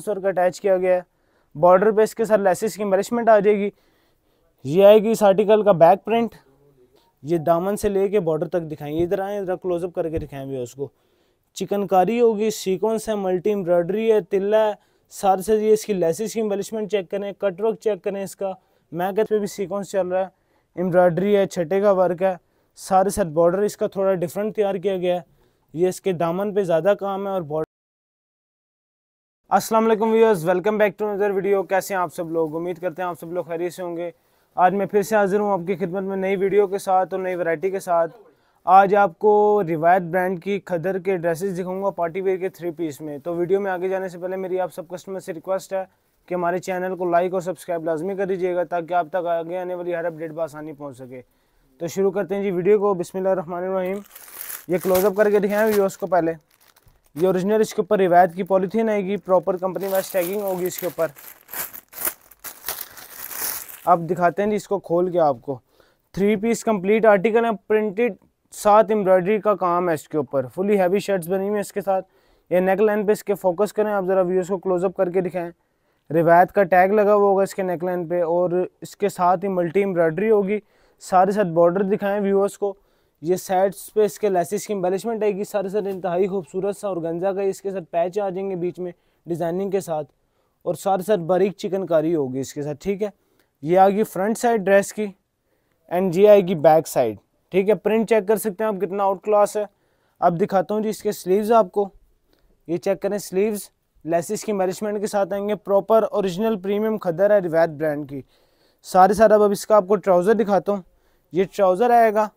सौ का अटैच किया गया है बॉर्डर पे इसके साथ लेसिस की मरिशमेंट आ जाएगी ये आएगी इस आर्टिकल का बैक प्रिंट ये दामन से लेके बॉर्डर तक दिखाएंगे इधर आए इधर क्लोजअप करके दिखाएं भी उसको चिकनकारी होगी सीक्वेंस है मल्टी एम्ब्रॉयडरी है तिल्ला है सारे से ये इसकी लेसिस की एम्बलिशमेंट चेक करें कट वर्क चेक करें इसका मैकेट पे भी सीक्वेंस चल रहा है एम्ब्रॉयडरी है छठे का वर्क है सारे साथ बॉर्डर इसका थोड़ा डिफरेंट तैयार किया गया है ये इसके दामन पे ज़्यादा काम है और border Aslam viewers welcome back to Nazar video कैसे हैं आप सब लोग उम्मीद करते हैं आप सब लोग खैरी से होंगे आज मैं फिर से हाजिर हूँ आपकी खिदमत में नई वीडियो के साथ और नई वैरायटी के साथ आज आपको रिवायत ब्रांड की खदर के ड्रेसेस दिखाऊंगा पार्टी वेयर के थ्री पीस में तो वीडियो में आगे जाने से पहले मेरी आप सब कस्टमर से रिक्वेस्ट है कि हमारे चैनल को लाइक और सब्सक्राइब लाजमी कर दीजिएगा ताकि आप तक आगे आने वाली हर अपडेट बसानी पहुँच सके तो शुरू करते हैं जी वीडियो को बिसमिल्ल रहीम ये क्लोजअप करके दिखाएँ व्यूअर्स को पहले ये ओरिजिनल इसके ऊपर रिवायत की पॉलीथीन आएगी प्रॉपर कंपनी वाइज टैगिंग होगी इसके ऊपर अब दिखाते हैं जी इसको खोल के आपको थ्री पीस कंप्लीट आर्टिकल है प्रिंटेड सात एम्ब्रॉयडरी का काम है इसके ऊपर फुली हैवी शर्ट्स बनी हुई है इसके साथ ये नेक लाइन पे इसके फोकस करें आप ज़रा व्यूज़ को क्लोजअप करके दिखाएं रिवायत का टैग लगा हुआ होगा इसके नेक लाइन पे और इसके साथ ही मल्टी एम्ब्रॉयडरी होगी सारे साथ बॉर्डर दिखाएं व्यूअर्स को ये साइड्स पे इसके लेसिस की एम्बेलिशमेंट आएगी सारे सर इंतहाई खूबसूरत सा और गंजा का इसके साथ पैच आ जाएंगे बीच में डिज़ाइनिंग के साथ और सारे सर बारीक चिकनकारी होगी इसके साथ ठीक है ये आ गई फ्रंट साइड ड्रेस की एंड ये आएगी बैक साइड ठीक है प्रिंट चेक कर सकते हैं आप कितना आउट क्लास है अब दिखाता हूँ जी इसके स्लीव्स आपको ये चेक करें स्लीव्स लेसिस की मैरिशमेंट के साथ आएंगे प्रॉपर ओरिजिनल प्रीमियम खदर है रिवैद ब्रांड की सारे सारे अब इसका आपको ट्राउज़र दिखाता हूँ ये ट्राउज़र आएगा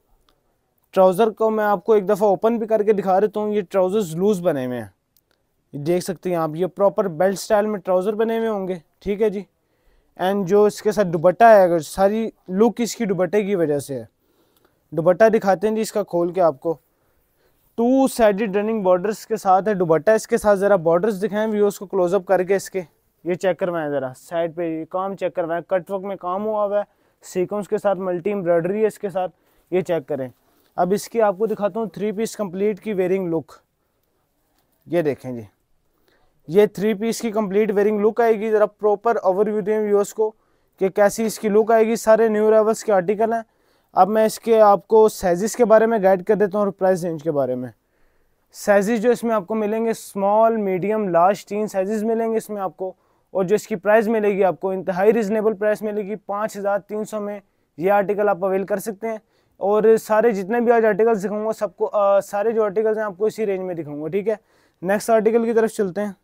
ट्राउज़र को मैं आपको एक दफ़ा ओपन भी करके दिखा देता हूँ ये ट्राउज़र्स लूज़ बने हुए हैं देख सकते हैं आप ये प्रॉपर बेल्ट स्टाइल में ट्राउज़र बने हुए होंगे ठीक है जी एंड जो इसके साथ दुबट्टा है अगर सारी लुक इसकी दुबट्टे की वजह से है दुबट्टा दिखाते हैं जी इसका खोल के आपको टू साइड रनिंग बॉर्डर्स के साथ है दुबट्टा इसके साथ ज़रा बॉर्डर्स दिखाएं भी उसको क्लोजअप करके इसके ये चेक करवाएं ज़रा साइड पर काम चेक करवाएं कटवर्क में काम हुआ हुआ है सीक्वेंस के साथ मल्टी एम्ब्रॉयडरी है इसके साथ ये चेक करें अब इसकी आपको दिखाता हूँ थ्री पीस कंप्लीट की वेयरिंग लुक ये देखें जी ये थ्री पीस की कंप्लीट वेयरिंग लुक आएगी ज़रा प्रॉपर ओवरव्यू दें व्यूअर्स को कि कैसी इसकी लुक आएगी सारे न्यू रेवल्स के आर्टिकल हैं अब मैं इसके आपको साइजिस के बारे में गाइड कर देता हूँ और प्राइस रेंज के बारे में साइज़ जो इसमें आपको मिलेंगे स्मॉल मीडियम लार्ज तीन साइज़ मिलेंगे इसमें आपको और जो इसकी प्राइस मिलेगी आपको इंतहाई रिजनेबल प्राइस मिलेगी पाँच हज़ार तीन सौ में ये आर्टिकल आप अवेल कर सकते हैं और सारे जितने भी आज आर्टिकल्स दिखाऊंगा सबको आ, सारे जो आर्टिकल्स हैं आपको इसी रेंज में दिखाऊंगा ठीक है नेक्स्ट आर्टिकल की तरफ चलते हैं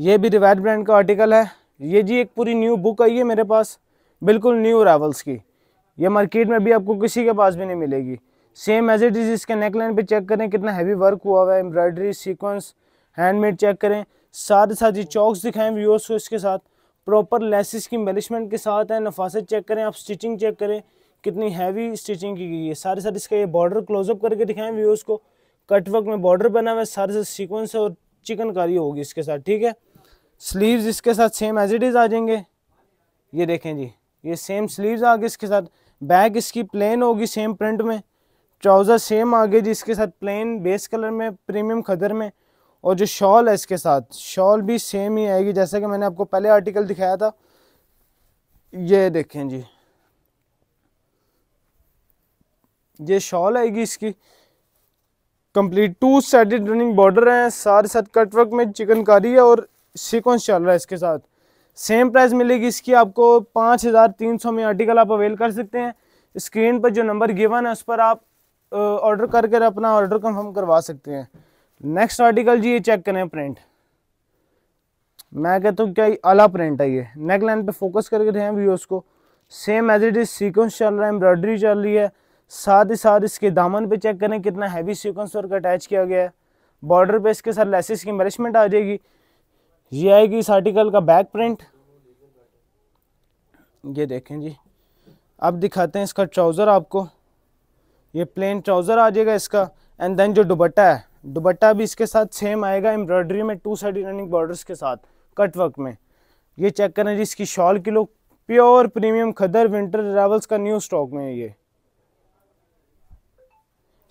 ये भी रिवायत ब्रांड का आर्टिकल है ये जी एक पूरी न्यू बुक आई है मेरे पास बिल्कुल न्यू रावल्स की ये मार्केट में भी आपको किसी के पास भी नहीं मिलेगी सेम एज इट इज़ इसके नेकलाइन पर चेक करें कितना हैवी वर्क हुआ हुआ है एम्ब्रॉयडरी सीक्वेंस हैंडमेड चेक करें साथ साथ ये चौक्स दिखाएं व्यूअर्स को इसके साथ प्रॉपर लेसिस की मेलिशमेंट के साथ है नफासत चेक करें आप स्टिचिंग चेक करें कितनी हैवी स्टिचिंग की गई है सारे साथ इसका ये बॉर्डर क्लोजअप करके दिखाएं व्यूअर्स को कट वर्क में बॉर्डर बना हुआ है सारे साथ सीक्वेंस और चिकनकारी होगी इसके साथ ठीक है स्लीव्स इसके साथ सेम एज इट इज़ आ जाएंगे ये देखें जी ये सेम स्लीव्स आ गए इसके साथ बैक इसकी प्लेन होगी सेम प्रिंट में ट्राउज़र सेम आ गए जी इसके साथ प्लेन बेस कलर में प्रीमियम खदर में और जो शॉल है इसके साथ शॉल भी सेम ही आएगी जैसा कि मैंने आपको पहले आर्टिकल दिखाया था ये देखें जी ये शॉल आएगी इसकी complete two sided running border है सारे साथ कट वर्क में चिकनकारी है और सीक्वेंस चल रहा है इसके साथ सेम प्राइस मिलेगी इसकी आपको पाँच हज़ार तीन सौ में आर्टिकल आप अवेल कर सकते हैं स्क्रीन पर जो नंबर गिवन है उस पर आप ऑर्डर करके अपना ऑर्डर कंफर्म करवा सकते हैं नेक्स्ट आर्टिकल जी ये चेक करें प्रिंट मैं कहता हूँ क्या आला प्रिंट है ये नेक लाइन पे फोकस करके रहे हैं व्यूअर्स को same as it is sequence चल रहा है एम्ब्रॉयडरी चल रही है साथ ही साथ इसके दामन पे चेक करें कितना हैवी सीक्वेंस वर्क अटैच किया गया है बॉर्डर पे इसके साथ लेसिस की मरिशमेंट आ जाएगी ये आएगी इस आर्टिकल का बैक प्रिंट ये देखें जी अब दिखाते हैं इसका ट्राउज़र आपको ये प्लेन ट्राउज़र आ जाएगा इसका एंड देन जो दुबट्टा है दुबट्टा भी इसके साथ सेम आएगा एम्ब्रॉयडरी में टू साइड रनिंग बॉर्डर्स के साथ कट वर्क में ये चेक करें जी इसकी शॉल की look pure premium khaddar winter travels का न्यू स्टॉक में है ये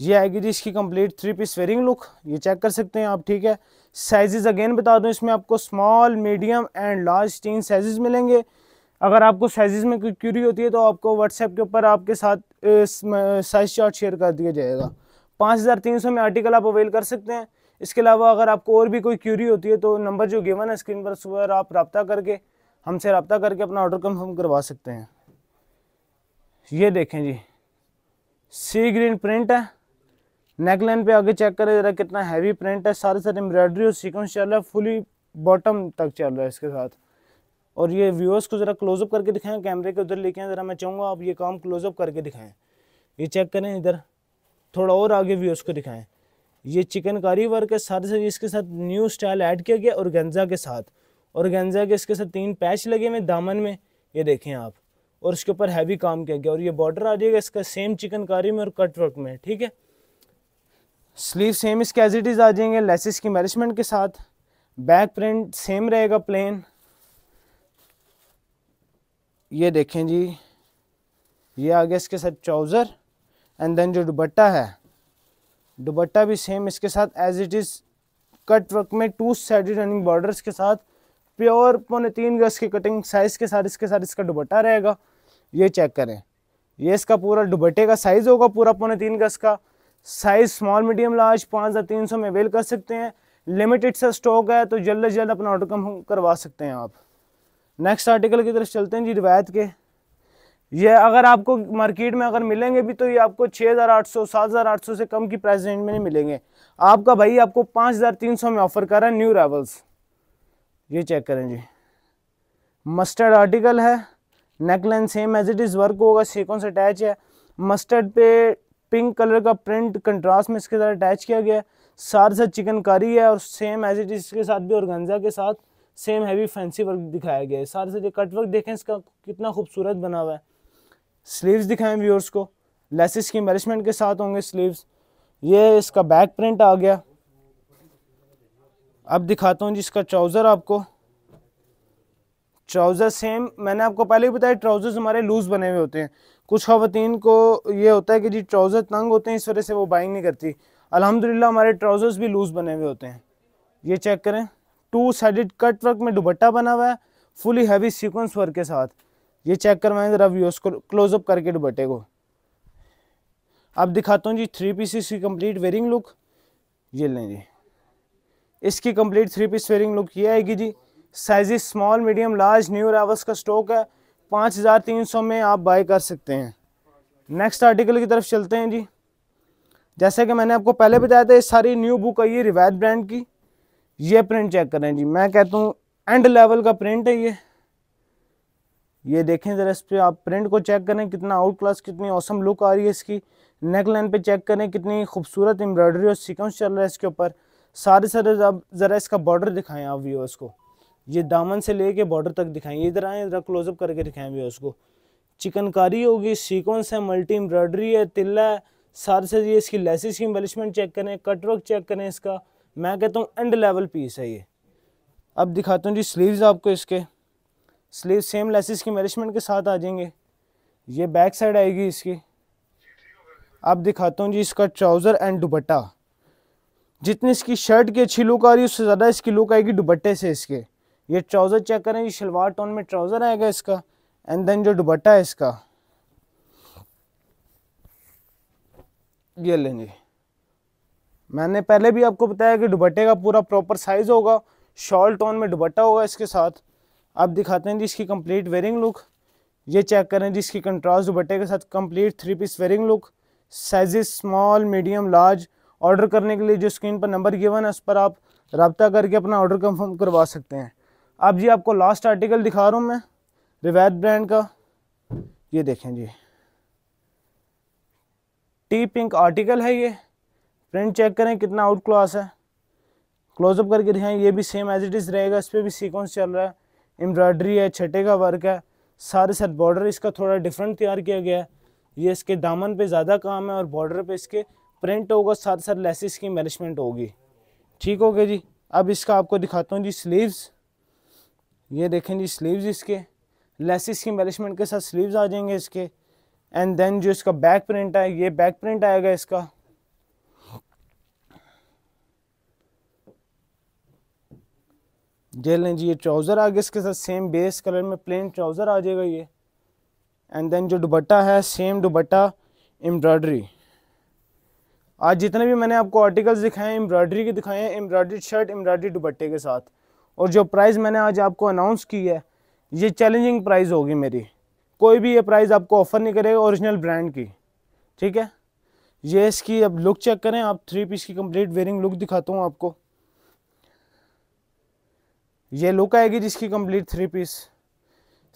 ये आएगी जी इसकी complete three piece wearing look ये चेक कर सकते हैं आप ठीक है साइजेस अगेन बता दूं इसमें आपको स्मॉल मीडियम एंड लार्ज तीन साइजेस मिलेंगे अगर आपको साइजेस में कोई क्यूरी होती है तो आपको व्हाट्सएप के ऊपर आपके साथ साइज चार्ट शेयर कर दिया जाएगा पाँच हज़ार तीन सौ में आर्टिकल आप अवेल कर सकते हैं इसके अलावा अगर आपको और भी कोई क्यूरी होती है तो नंबर जो गिवन है स्क्रीन पर सुबह आप रबता करके हमसे रबता करके अपना ऑर्डर कन्फर्म करवा सकते हैं ये देखें जी सी ग्रीन प्रिंट है नेकलाइन पे आगे चेक करें जरा कितना हैवी प्रिंट है सारे सारे एम्ब्रॉयडरी और सीक्वेंस चल रहा है फुली बॉटम तक चल रहा है इसके साथ और ये व्यूअर्स को ज़रा क्लोजअप करके दिखाएं कैमरे के उधर लेके आए ज़रा मैं चाहूँगा आप ये काम क्लोजअप करके दिखाएं ये चेक करें इधर थोड़ा और आगे व्यूअर्स को दिखाएं ये चिकनकारी वर्क है सारे सारे इसके साथ न्यू स्टाइल ऐड किया गया और गेंजा के साथ और गेंजा के इसके साथ तीन पैच लगे हुए दामन में ये देखें आप और उसके ऊपर हैवी काम किया गया और ये बॉर्डर आ जाएगा इसका सेम चिकनकारी में और कट वर्क में ठीक है स्लीव सेम इसके एज इट इज़ आ जाएंगे लेसिस की मैरिजमेंट के साथ बैक प्रिंट सेम रहेगा प्लेन ये देखें जी ये आ गया इसके साथ ट्राउज़र एंड देन जो दुबट्टा है दुबट्टा भी सेम इसके साथ as it is cut work में टू साइडेड रनिंग बॉर्डर्स के साथ प्योर पौने तीन गज की कटिंग साइज़ के साथ इसके साथ इसका दुबट्टा रहेगा ये चेक करें ये इसका पूरा दुबट्टे का साइज़ होगा पूरा पौने तीन गज का साइज स्मॉल मीडियम लार्ज पाँच हज़ार तीन सौ में अवेल कर सकते हैं लिमिटेड सा स्टॉक है तो जल्द जल्द अपना ऑर्डर कम करवा सकते हैं आप नेक्स्ट आर्टिकल की तरफ चलते हैं जी रिवायत के ये अगर आपको मार्केट में अगर मिलेंगे भी तो ये आपको 6,800 7,800 से कम की प्राइस रेंज में नहीं मिलेंगे आपका भाई आपको 5,300 में ऑफ़र कर रहा है न्यू रेवल्स ये चेक करें जी मस्टर्ड आर्टिकल है neckline same as it is work होगा सीक्वेंस अटैच है मस्टर्ड पे पिंक कलर का प्रिंट कंट्रास्ट में इसके साथ अटैच किया गया है सारे साथ चिकनकारी है और सेम एज इट इज इसके साथ भी औरगंजा के साथ सेम हैवी फैंसी वर्क दिखाया गया है सारे साथ ये कट वर्क देखें इसका कितना खूबसूरत बना हुआ है स्लीव्स दिखाएं व्यूअर्स को लेसिस की मैरिशमेंट के साथ होंगे स्लीव्स ये इसका बैक प्रिंट आ गया अब दिखाता हूँ जी इसका ट्राउज़र आपको ट्राउज़र सेम मैंने आपको पहले ही बताया ट्राउज़र्स हमारे लूज़ बने हुए होते हैं कुछ खातन को ये होता है कि जी ट्राउज़र तंग होते हैं इस वजह से वो बाइंग नहीं करती अलहमदिल्ला हमारे ट्राउज़र्स भी लूज़ बने हुए होते हैं ये चेक करें टू साइडेड कट वर्क में दुबट्टा बना हुआ है फुली हैवी सीक्वेंस वर्क के साथ ये चेक करवाएँ ज़रा व्यू उसको क्लोजअप करके दुबट्टे को अब दिखाता हूँ जी थ्री पीसीस की कंप्लीट वेयरिंग लुक ये लें जी इसकी complete three piece wearing look ये आएगी जी size small medium large new रावस का स्टॉक है पाँच हज़ार तीन सौ में आप बाय कर सकते हैं नेक्स्ट आर्टिकल की तरफ चलते हैं जी जैसे कि मैंने आपको पहले बताया था ये सारी न्यू बुक आई है रिवायत ब्रांड की ये प्रिंट चेक करें जी मैं कहता हूँ एंड लेवल का प्रिंट है ये ये देखें ज़रा इस पर आप प्रिंट को चेक करें कितना आउट क्लास कितनी औसम लुक आ रही है इसकी नेक लाइन पे चेक करें कितनी खूबसूरत एम्ब्रॉयडरी और सिक्वेंस चल रहा है इसके ऊपर सारे सारे ज़रा इसका बॉर्डर दिखाएं आप व्यूअर्स को ये दामन से लेके बॉर्डर तक दिखाएं इधर आए इधर क्लोजअप करके दिखाएं भी उसको चिकनकारी होगी सीक्वेंस है मल्टी एम्ब्रॉयडरी है तिल्ला है सारे से ये इसकी लेसिस की एम्बलिशमेंट चेक करें कटवर्क चेक करें इसका मैं कहता हूँ एंड लेवल पीस है ये अब दिखाता हूँ जी स्लीव्स आपको इसके स्लीव सेम लेसिस की मैरिशमेंट के साथ आ जाएंगे ये बैक साइड आएगी इसकी अब दिखाता हूँ जी इसका ट्राउज़र एंड दुपट्टा जितनी इसकी शर्ट की अच्छी लुक आ रही है उससे ज़्यादा इसकी लुक आएगी दुपट्टे से इसके ये ट्राउज़र चेक करें ये शलवार टोन में ट्राउज़र आएगा इसका एंड देन जो दुबट्टा है इसका ये लेंगे जी मैंने पहले भी आपको बताया कि दुबट्टे का पूरा प्रॉपर साइज़ होगा शॉल टोन में दुबट्टा होगा इसके साथ आप दिखाते हैं जी इसकी कंप्लीट वेयरिंग लुक ये चेक करें जी इसकी कंट्रास्ट दुबट्टे के साथ complete three piece wearing look sizes small medium large order करने के लिए जो स्क्रीन पर नंबर गिवन है उस पर आप रबता करके अपना ऑर्डर कंफर्म करवा सकते हैं अब जी आपको लास्ट आर्टिकल दिखा रहा हूँ मैं रिवैत ब्रांड का ये देखें जी टी पिंक आर्टिकल है ये प्रिंट चेक करें कितना आउट क्लास है क्लोजअप करके दिखाएं ये भी सेम एज इट इज़ रहेगा इस पर भी सीक्वेंस चल रहा है एम्ब्रॉयडरी है छठे का वर्क है सारे साथ बॉर्डर इसका थोड़ा डिफरेंट तैयार किया गया है ये इसके दामन पे ज़्यादा काम है और बॉर्डर पे इसके प्रिंट होगा साथ साथ लेसिस की मैनेजमेंट होगी ठीक हो गया जी अब इसका आपको दिखाता हूँ जी स्लीव्स ये देखें जी स्लीव्स इसके लेसिस की एम्बेलिशमेंट के साथ स्लीव्स आ जाएंगे इसके एंड देन जो इसका बैक प्रिंट है ये बैक प्रिंट आएगा इसका जेल लें जी ये ट्राउज़र आ गया इसके साथ सेम बेस कलर में प्लेन ट्राउज़र आ जाएगा ये एंड देन जो दुबट्टा है सेम दुबट्टा एम्ब्रॉयडरी आज जितने भी मैंने आपको आर्टिकल्स दिखाए हैं एम्ब्रॉयडरी के दिखाए हैं एम्ब्रॉयडरी शर्ट एम्ब्रॉयडरी दुबट्टे के साथ और जो प्राइस मैंने आज आपको अनाउंस की है ये चैलेंजिंग प्राइस होगी मेरी कोई भी ये प्राइस आपको ऑफ़र नहीं करेगा ओरिजिनल ब्रांड की ठीक है ये इसकी अब लुक चेक करें आप थ्री पीस की कंप्लीट वेयरिंग लुक दिखाता हूँ आपको ये लुक आएगी जिसकी complete three piece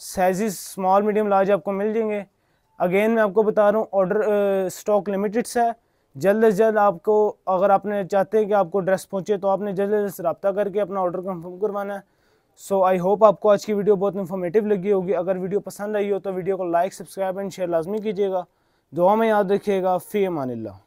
sizes small medium large आपको मिल जाएंगे अगेन मैं आपको बता रहा हूँ ऑर्डर स्टॉक लिमिटेड है जल्द से जल्द आपको अगर आपने चाहते हैं कि आपको ड्रेस पहुँचे तो आपने जल्द से जल्द रबता करके अपना ऑर्डर कन्फर्म करवाना है सो आई होप आपको आज की वीडियो बहुत इन्फॉर्मेटिव लगी होगी अगर वीडियो पसंद आई हो तो वीडियो को लाइक सब्सक्राइब एंड शेयर लाजमी कीजिएगा दुआ में याद रखिएगा फ़ी मानिल्ला